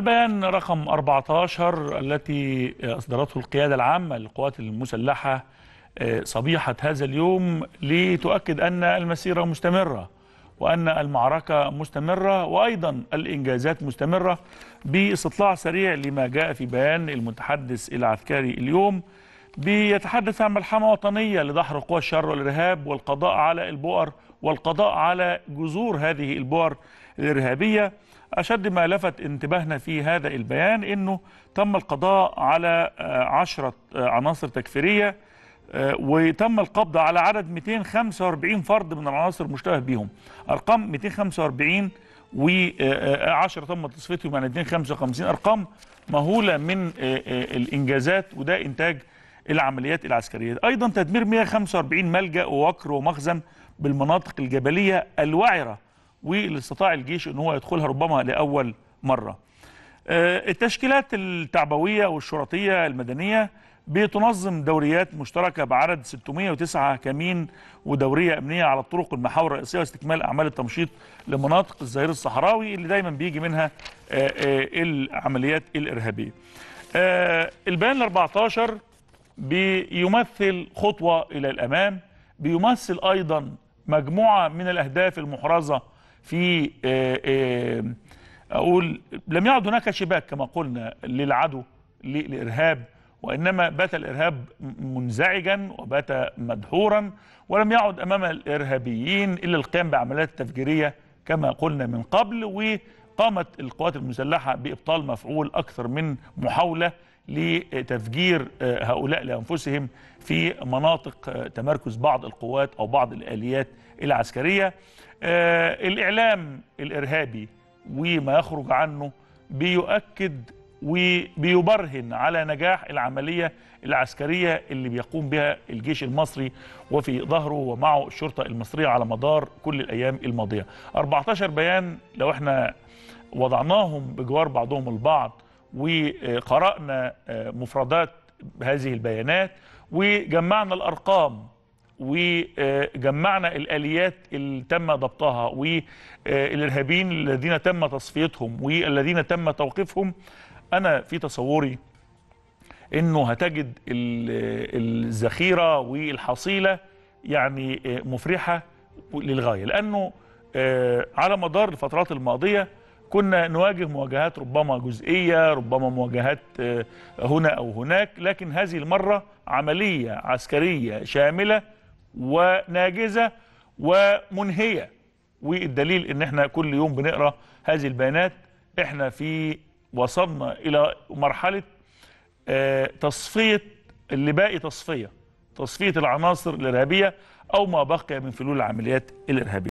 البيان رقم 14 التي أصدرته القيادة العامة للقوات المسلحة آه، صبيحة هذا اليوم لتؤكد أن المسيرة مستمرة وأن المعركة مستمرة وأيضا الإنجازات مستمرة باستطلاع سريع لما جاء في بيان المتحدث العسكري اليوم بيتحدث عن ملحمة وطنية لدحر قوى الشر والإرهاب والقضاء على البؤر والقضاء على جذور هذه البؤر الإرهابية أشد ما لفت انتباهنا في هذا البيان أنه تم القضاء على آه، عشرة آه، عناصر تكفيرية آه، وتم القبض على عدد 245 فرد من العناصر المشتبه بهم أرقام 245 و10 تم تصفيتهم عن يعني 255 أرقام مهولة من الإنجازات وده إنتاج العمليات العسكرية أيضا تدمير 145 ملجأ ووكر ومخزن بالمناطق الجبلية الوعرة واللي استطاع الجيش ان هو يدخلها ربما لاول مره. آه، التشكيلات التعبويه والشرطيه المدنيه بتنظم دوريات مشتركه بعدد 609 كمين ودوريه امنيه على الطرق والمحاور الرئيسيه واستكمال اعمال التمشيط لمناطق الزهير الصحراوي اللي دايما بيجي منها آه، آه، العمليات الارهابيه. البيان 14 بيمثل خطوه الى الامام بيمثل ايضا مجموعه من الاهداف المحرزه في آه، آه، أقول لم يعد هناك شباك كما قلنا للعدو للإرهاب وإنما بات الإرهاب منزعجا وبات مدحورا ولم يعد أمام الإرهابيين إلا القيام بعمليات تفجيرية كما قلنا من قبل وقامت القوات المسلحة بإبطال مفعول أكثر من محاولة لتفجير آه، هؤلاء لأنفسهم في مناطق آه، تمركز بعض القوات أو بعض الآليات العسكرية آه، الإعلام الإرهابي وما يخرج عنه بيؤكد وبيبرهن على نجاح العملية العسكرية اللي بيقوم بها الجيش المصري وفي ظهره ومعه الشرطة المصرية على مدار كل الأيام الماضية 14 بيان لو احنا وضعناهم بجوار بعضهم البعض وقرأنا آه، مفردات هذه البيانات وجمعنا الأرقام وجمعنا الآليات اللي تم ضبطها والإرهابيين الذين تم تصفيتهم والذين تم توقيفهم أنا في تصوري أنه هتجد الذخيرة والحصيلة يعني آه، مفرحة للغاية لأنه آه، على مدار الفترات الماضية كنا نواجه مواجهات ربما جزئية ربما مواجهات آه، هنا أو هناك لكن هذه المرة عملية عسكرية شاملة وناجزة ومنهية والدليل ان احنا كل يوم بنقرا هذه البيانات احنا في وصلنا الى مرحله آه، تصفيه اللي باقي تصفيه تصفيه العناصر الارهابيه او ما بقي من فلول العمليات الارهابيه